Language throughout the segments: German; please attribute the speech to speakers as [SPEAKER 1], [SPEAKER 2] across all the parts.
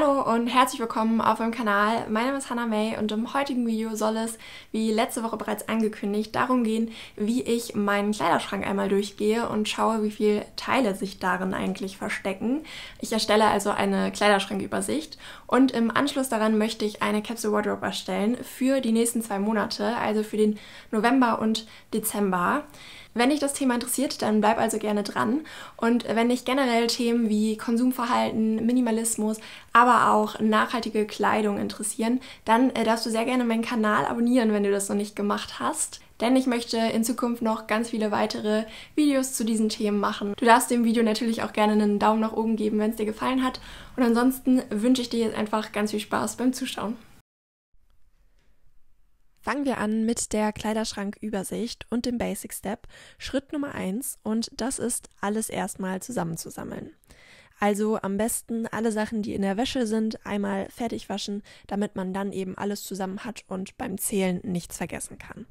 [SPEAKER 1] Hallo und herzlich willkommen auf meinem Kanal. Mein Name ist Hannah May und im heutigen Video soll es, wie letzte Woche bereits angekündigt, darum gehen, wie ich meinen Kleiderschrank einmal durchgehe und schaue, wie viele Teile sich darin eigentlich verstecken. Ich erstelle also eine Kleiderschrankübersicht und im Anschluss daran möchte ich eine Capsule Wardrobe erstellen für die nächsten zwei Monate, also für den November und Dezember. Wenn dich das Thema interessiert, dann bleib also gerne dran. Und wenn dich generell Themen wie Konsumverhalten, Minimalismus, aber auch nachhaltige Kleidung interessieren, dann äh, darfst du sehr gerne meinen Kanal abonnieren, wenn du das noch nicht gemacht hast denn ich möchte in Zukunft noch ganz viele weitere Videos zu diesen Themen machen. Du darfst dem Video natürlich auch gerne einen Daumen nach oben geben, wenn es dir gefallen hat. Und ansonsten wünsche ich dir jetzt einfach ganz viel Spaß beim Zuschauen. Fangen wir an mit der Kleiderschrankübersicht und dem Basic Step, Schritt Nummer 1 und das ist, alles erstmal zusammenzusammeln. Also am besten alle Sachen, die in der Wäsche sind, einmal fertig waschen, damit man dann eben alles zusammen hat und beim Zählen nichts vergessen kann.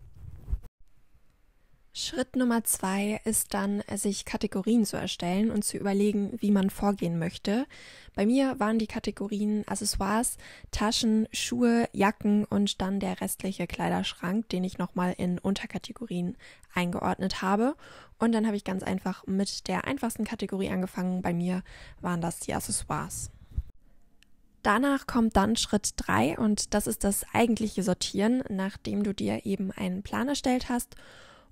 [SPEAKER 1] Schritt Nummer zwei ist dann, sich Kategorien zu erstellen und zu überlegen, wie man vorgehen möchte. Bei mir waren die Kategorien Accessoires, Taschen, Schuhe, Jacken und dann der restliche Kleiderschrank, den ich nochmal in Unterkategorien eingeordnet habe. Und dann habe ich ganz einfach mit der einfachsten Kategorie angefangen. Bei mir waren das die Accessoires. Danach kommt dann Schritt 3 und das ist das eigentliche Sortieren, nachdem du dir eben einen Plan erstellt hast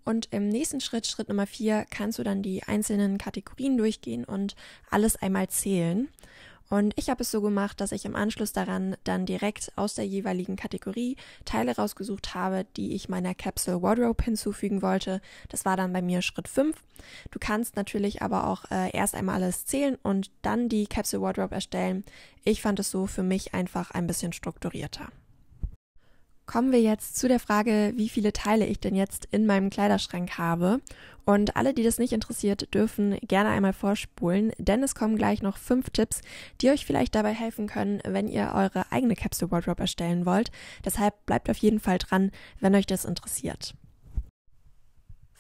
[SPEAKER 1] und im nächsten Schritt, Schritt Nummer vier, kannst du dann die einzelnen Kategorien durchgehen und alles einmal zählen. Und ich habe es so gemacht, dass ich im Anschluss daran dann direkt aus der jeweiligen Kategorie Teile rausgesucht habe, die ich meiner Capsule Wardrobe hinzufügen wollte. Das war dann bei mir Schritt 5. Du kannst natürlich aber auch äh, erst einmal alles zählen und dann die Capsule Wardrobe erstellen. Ich fand es so für mich einfach ein bisschen strukturierter. Kommen wir jetzt zu der Frage, wie viele Teile ich denn jetzt in meinem Kleiderschrank habe. Und alle, die das nicht interessiert, dürfen gerne einmal vorspulen, denn es kommen gleich noch fünf Tipps, die euch vielleicht dabei helfen können, wenn ihr eure eigene Capsule Wardrobe erstellen wollt. Deshalb bleibt auf jeden Fall dran, wenn euch das interessiert.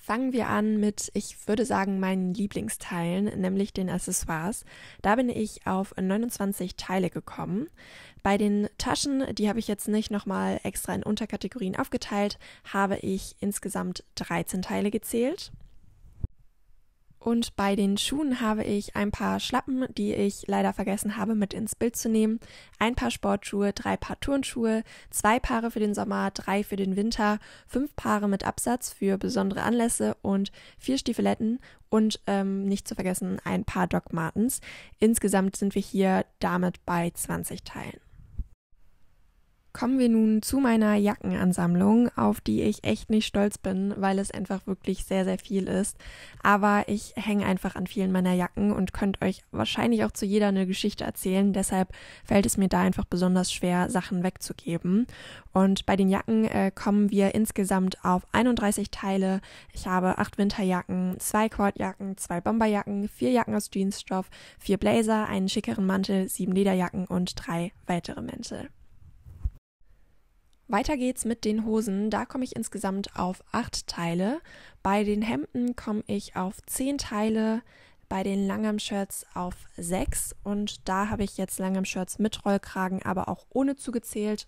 [SPEAKER 1] Fangen wir an mit, ich würde sagen, meinen Lieblingsteilen, nämlich den Accessoires. Da bin ich auf 29 Teile gekommen. Bei den Taschen, die habe ich jetzt nicht nochmal extra in Unterkategorien aufgeteilt, habe ich insgesamt 13 Teile gezählt. Und bei den Schuhen habe ich ein paar Schlappen, die ich leider vergessen habe mit ins Bild zu nehmen, ein paar Sportschuhe, drei Paar Turnschuhe, zwei Paare für den Sommer, drei für den Winter, fünf Paare mit Absatz für besondere Anlässe und vier Stiefeletten und ähm, nicht zu vergessen ein paar Doc Martens. Insgesamt sind wir hier damit bei 20 Teilen. Kommen wir nun zu meiner Jackenansammlung, auf die ich echt nicht stolz bin, weil es einfach wirklich sehr, sehr viel ist. Aber ich hänge einfach an vielen meiner Jacken und könnt euch wahrscheinlich auch zu jeder eine Geschichte erzählen. Deshalb fällt es mir da einfach besonders schwer, Sachen wegzugeben. Und bei den Jacken äh, kommen wir insgesamt auf 31 Teile. Ich habe acht Winterjacken, zwei Kordjacken, zwei Bomberjacken, vier Jacken aus Jeansstoff, vier Blazer, einen schickeren Mantel, sieben Lederjacken und drei weitere Mäntel. Weiter geht's mit den Hosen. Da komme ich insgesamt auf acht Teile. Bei den Hemden komme ich auf zehn Teile, bei den Langarm-Shirts auf sechs. Und da habe ich jetzt Langarm-Shirts mit Rollkragen, aber auch ohne zugezählt.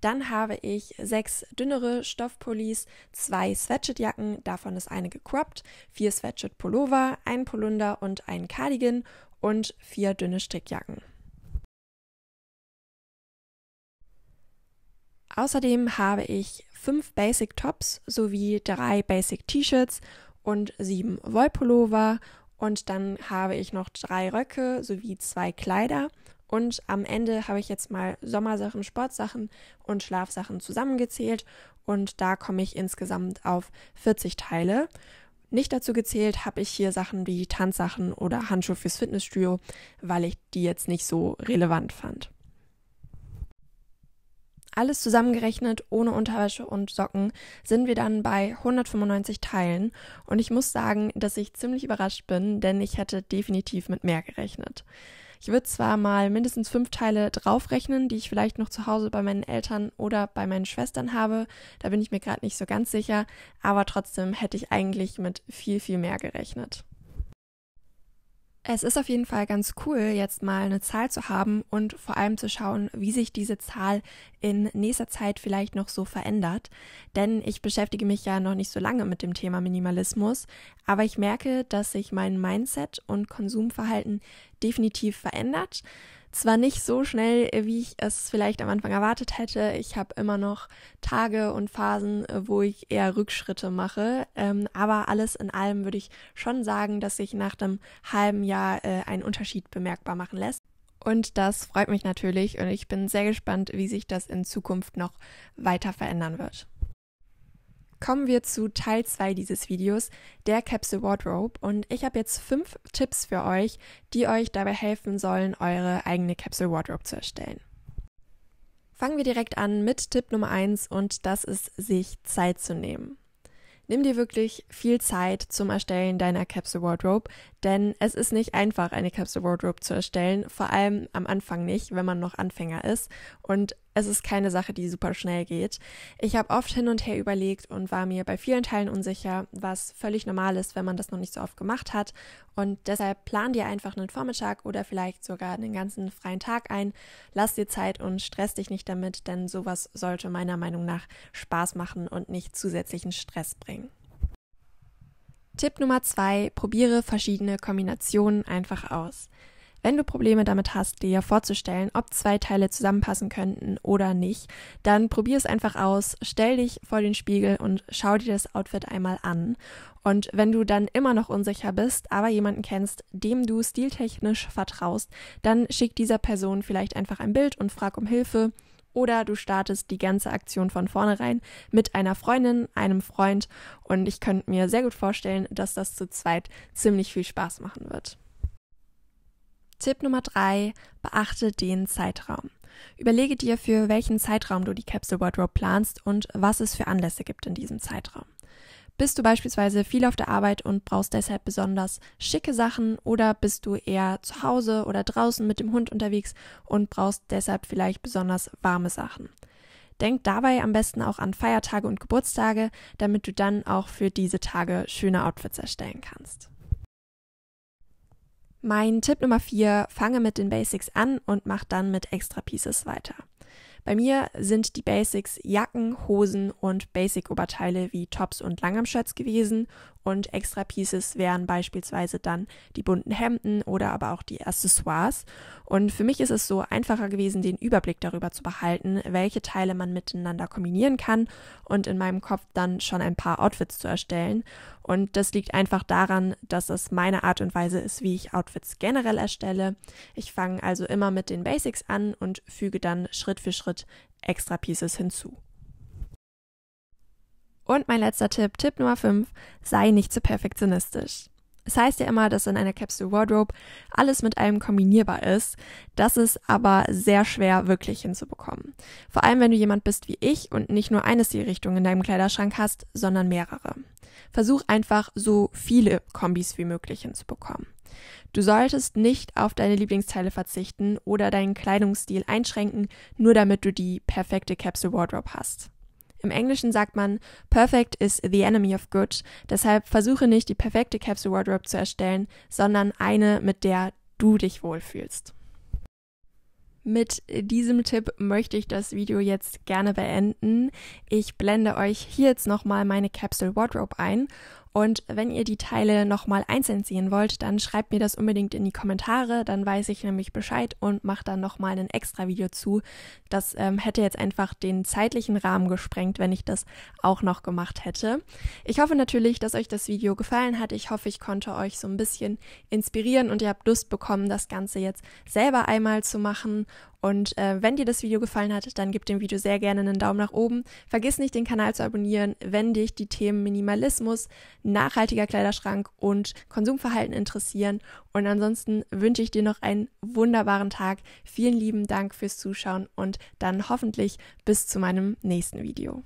[SPEAKER 1] Dann habe ich sechs dünnere Stoffpullis, zwei Sweatshirtjacken, davon ist eine gecroppt, vier Sweatshirt-Pullover, ein Polunder und ein Cardigan und vier dünne Strickjacken. Außerdem habe ich fünf Basic Tops sowie drei Basic T-Shirts und sieben Wollpullover und dann habe ich noch drei Röcke sowie zwei Kleider und am Ende habe ich jetzt mal Sommersachen, Sportsachen und Schlafsachen zusammengezählt und da komme ich insgesamt auf 40 Teile. Nicht dazu gezählt habe ich hier Sachen wie Tanzsachen oder Handschuhe fürs Fitnessstudio, weil ich die jetzt nicht so relevant fand. Alles zusammengerechnet, ohne Unterwäsche und Socken, sind wir dann bei 195 Teilen. Und ich muss sagen, dass ich ziemlich überrascht bin, denn ich hätte definitiv mit mehr gerechnet. Ich würde zwar mal mindestens fünf Teile draufrechnen, die ich vielleicht noch zu Hause bei meinen Eltern oder bei meinen Schwestern habe, da bin ich mir gerade nicht so ganz sicher, aber trotzdem hätte ich eigentlich mit viel, viel mehr gerechnet. Es ist auf jeden Fall ganz cool, jetzt mal eine Zahl zu haben und vor allem zu schauen, wie sich diese Zahl in nächster Zeit vielleicht noch so verändert. Denn ich beschäftige mich ja noch nicht so lange mit dem Thema Minimalismus, aber ich merke, dass sich mein Mindset und Konsumverhalten definitiv verändert. Zwar nicht so schnell, äh, wie ich es vielleicht am Anfang erwartet hätte. Ich habe immer noch Tage und Phasen, äh, wo ich eher Rückschritte mache. Ähm, aber alles in allem würde ich schon sagen, dass sich nach einem halben Jahr äh, ein Unterschied bemerkbar machen lässt. Und das freut mich natürlich und ich bin sehr gespannt, wie sich das in Zukunft noch weiter verändern wird. Kommen wir zu Teil 2 dieses Videos, der Capsule Wardrobe. Und ich habe jetzt fünf Tipps für euch, die euch dabei helfen sollen, eure eigene Capsule Wardrobe zu erstellen. Fangen wir direkt an mit Tipp Nummer 1 und das ist, sich Zeit zu nehmen. Nimm dir wirklich viel Zeit zum Erstellen deiner Capsule Wardrobe, denn es ist nicht einfach, eine Capsule Wardrobe zu erstellen, vor allem am Anfang nicht, wenn man noch Anfänger ist. Und es ist keine Sache, die super schnell geht. Ich habe oft hin und her überlegt und war mir bei vielen Teilen unsicher, was völlig normal ist, wenn man das noch nicht so oft gemacht hat. Und deshalb plan dir einfach einen Vormittag oder vielleicht sogar einen ganzen freien Tag ein. Lass dir Zeit und stress dich nicht damit, denn sowas sollte meiner Meinung nach Spaß machen und nicht zusätzlichen Stress bringen. Tipp Nummer zwei: Probiere verschiedene Kombinationen einfach aus. Wenn du Probleme damit hast, dir vorzustellen, ob zwei Teile zusammenpassen könnten oder nicht, dann probier es einfach aus, stell dich vor den Spiegel und schau dir das Outfit einmal an. Und wenn du dann immer noch unsicher bist, aber jemanden kennst, dem du stiltechnisch vertraust, dann schick dieser Person vielleicht einfach ein Bild und frag um Hilfe oder du startest die ganze Aktion von vornherein mit einer Freundin, einem Freund und ich könnte mir sehr gut vorstellen, dass das zu zweit ziemlich viel Spaß machen wird. Tipp Nummer 3, beachte den Zeitraum. Überlege dir, für welchen Zeitraum du die Capsule Wardrobe planst und was es für Anlässe gibt in diesem Zeitraum. Bist du beispielsweise viel auf der Arbeit und brauchst deshalb besonders schicke Sachen oder bist du eher zu Hause oder draußen mit dem Hund unterwegs und brauchst deshalb vielleicht besonders warme Sachen? Denk dabei am besten auch an Feiertage und Geburtstage, damit du dann auch für diese Tage schöne Outfits erstellen kannst. Mein Tipp Nummer 4, fange mit den Basics an und mach dann mit Extra Pieces weiter. Bei mir sind die Basics Jacken, Hosen und Basic-Oberteile wie Tops und Langarmshirts gewesen und Extra Pieces wären beispielsweise dann die bunten Hemden oder aber auch die Accessoires. Und für mich ist es so einfacher gewesen, den Überblick darüber zu behalten, welche Teile man miteinander kombinieren kann und in meinem Kopf dann schon ein paar Outfits zu erstellen. Und das liegt einfach daran, dass es meine Art und Weise ist, wie ich Outfits generell erstelle. Ich fange also immer mit den Basics an und füge dann Schritt für Schritt Schritt extra Pieces hinzu. Und mein letzter Tipp, Tipp Nummer 5, sei nicht zu perfektionistisch. Es heißt ja immer, dass in einer Capsule Wardrobe alles mit allem kombinierbar ist. Das ist aber sehr schwer wirklich hinzubekommen. Vor allem, wenn du jemand bist wie ich und nicht nur eine Stilrichtung in deinem Kleiderschrank hast, sondern mehrere. Versuch einfach, so viele Kombis wie möglich hinzubekommen. Du solltest nicht auf deine Lieblingsteile verzichten oder deinen Kleidungsstil einschränken, nur damit du die perfekte Capsule Wardrobe hast. Im Englischen sagt man, perfect is the enemy of good, deshalb versuche nicht die perfekte Capsule Wardrobe zu erstellen, sondern eine, mit der du dich wohlfühlst. Mit diesem Tipp möchte ich das Video jetzt gerne beenden. Ich blende euch hier jetzt nochmal meine Capsule Wardrobe ein und wenn ihr die Teile nochmal einzeln sehen wollt, dann schreibt mir das unbedingt in die Kommentare, dann weiß ich nämlich Bescheid und mache dann nochmal ein extra Video zu. Das ähm, hätte jetzt einfach den zeitlichen Rahmen gesprengt, wenn ich das auch noch gemacht hätte. Ich hoffe natürlich, dass euch das Video gefallen hat. Ich hoffe, ich konnte euch so ein bisschen inspirieren und ihr habt Lust bekommen, das Ganze jetzt selber einmal zu machen und äh, wenn dir das Video gefallen hat, dann gib dem Video sehr gerne einen Daumen nach oben. Vergiss nicht, den Kanal zu abonnieren, wenn dich die Themen Minimalismus, nachhaltiger Kleiderschrank und Konsumverhalten interessieren. Und ansonsten wünsche ich dir noch einen wunderbaren Tag. Vielen lieben Dank fürs Zuschauen und dann hoffentlich bis zu meinem nächsten Video.